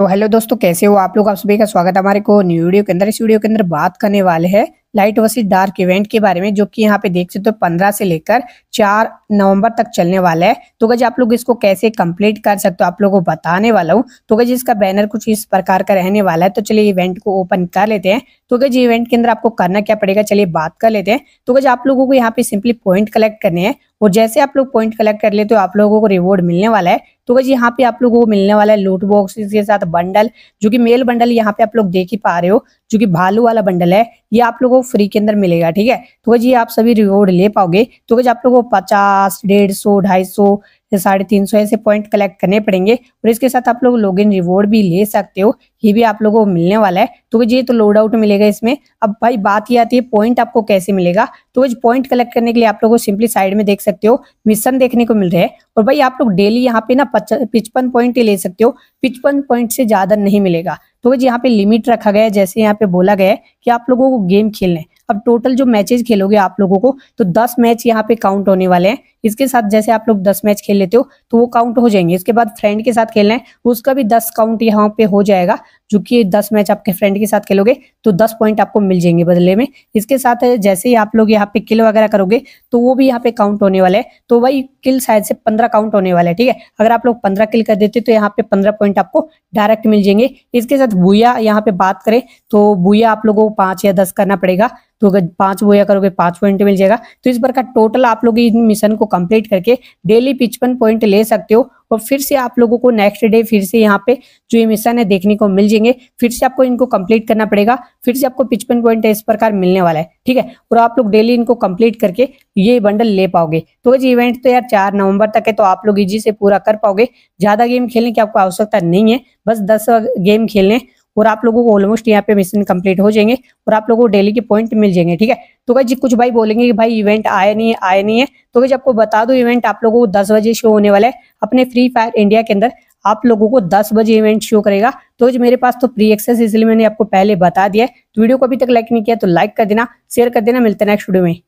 तो हेलो दोस्तों कैसे हो आप लोग आप सभी का स्वागत है हमारे को न्यू वीडियो के अंदर इस वीडियो के अंदर बात करने वाले हैं लाइट वर्सेस डार्क इवेंट के बारे में जो कि यहाँ पे देख सकते हो तो से लेकर चार नवंबर तक चलने वाला है तो गज आप लोग इसको कैसे कंप्लीट कर सकते हो आप लोगों को बताने वाला हूँ तो गज इसका बैनर कुछ इस प्रकार का रहने वाला है तो चलिए इवेंट को ओपन कर लेते हैं तो जी इवेंट के अंदर आपको करना क्या पड़ेगा चलिए बात कर लेते हैं तो गज आप लोगों को यहाँ पे सिंपली पॉइंट कलेक्ट करने हैं और जैसे आप लोग पॉइंट कलेक्ट कर लेते हो आप लोगों को रिवॉर्ड मिलने वाला है तो गज यहाँ पे आप लोगों को मिलने वाला है लूट बॉक्स के साथ बंडल जो कि मेल बंडल यहाँ पे आप लोग देख ही पा रहे हो जो कि भालू वाला बंडल है ये आप लोगों को फ्री के अंदर मिलेगा ठीक है तो गज ये आप सभी रिवॉर्ड ले पाओगे तो गज आप लोगों को पचास डेढ़ ढाई सौ साढ़े तीन सौ ऐसे पॉइंट कलेक्ट करने पड़ेंगे और इसके साथ आप लोग लॉग इन रिवॉर्ड भी ले सकते हो ये भी आप लोगों को मिलने वाला है तो ये तो लोड आउट मिलेगा इसमें अब भाई बात ये आती है पॉइंट आपको कैसे मिलेगा तो वो पॉइंट कलेक्ट करने के लिए आप लोगों को सिंपली साइड में देख सकते हो मिशन देखने को मिल रहे हैं और भाई आप लोग डेली यहाँ पे ना पिचपन पॉइंट ले सकते हो पिचपन पॉइंट से ज्यादा नहीं मिलेगा तो यहाँ पे लिमिट रखा गया है जैसे यहाँ पे बोला गया है कि आप लोगों को गेम खेलने अब टोटल जो मैचेज खेलोगे आप लोगों को तो दस मैच यहाँ पे काउंट होने वाले हैं इसके साथ जैसे आप लोग दस मैच खेल लेते हो तो वो काउंट हो जाएंगे इसके बाद फ्रेंड के साथ खेलना है उसका भी दस काउंट यहाँ पे हो जाएगा जो कि दस मैच आपके फ्रेंड के साथ खेलोगे तो दस पॉइंट आपको मिल जाएंगे बदले में इसके साथ जैसे ही आप लोग यहाँ पे किल वगैरह करोगे तो वो भी यहाँ पे काउंट होने वाला है तो भाई किल शायद से पंद्रह काउंट होने वाला है ठीक है अगर आप लोग पंद्रह किल कर देते तो यहाँ पे पंद्रह पॉइंट आपको डायरेक्ट मिल जाएंगे इसके साथ भूया यहाँ पे बात करें तो भूया आप लोगों को पांच या दस करना पड़ेगा तो अगर पांच बोया करोगे पांच पॉइंट मिल जाएगा तो इस प्रकार टोटल आप लोग इस मिशन को कंप्लीट करके डेली पिचपन पॉइंट ले सकते हो और फिर से आप लोगों को नेक्स्ट डे फिर से यहाँ पे जो ये मिशन है देखने को मिल जाएंगे फिर से आपको इनको कंप्लीट करना पड़ेगा फिर से आपको पिचपन पॉइंट इस प्रकार मिलने वाला है ठीक है और आप लोग डेली इनको कंप्लीट करके ये बंडल ले पाओगे तो ये इवेंट तो यार चार नवंबर तक है तो आप लोग इजी से पूरा कर पाओगे ज्यादा गेम खेलने की आपको आवश्यकता नहीं है बस दस गेम खेलने और आप लोगों को ऑलमोस्ट यहाँ पे मिशन कंप्लीट हो जाएंगे और आप लोगों को डेली के पॉइंट मिल जाएंगे ठीक है तो भाई कुछ भाई बोलेंगे कि भाई इवेंट आया नहीं है आया नहीं है तो भाई आपको बता दो इवेंट आप लोगों को दस बजे शो होने वाला है अपने फ्री फायर इंडिया के अंदर आप लोगों को 10 बजे इवेंट शो करेगा तो मेरे पास तो प्री एक्सेस इसलिए मैंने आपको पहले बता दिया है तो वीडियो को अभी तक लाइक नहीं किया तो लाइक कर देना शेयर कर देना मिलते हैं नेक्स्ट वीडियो में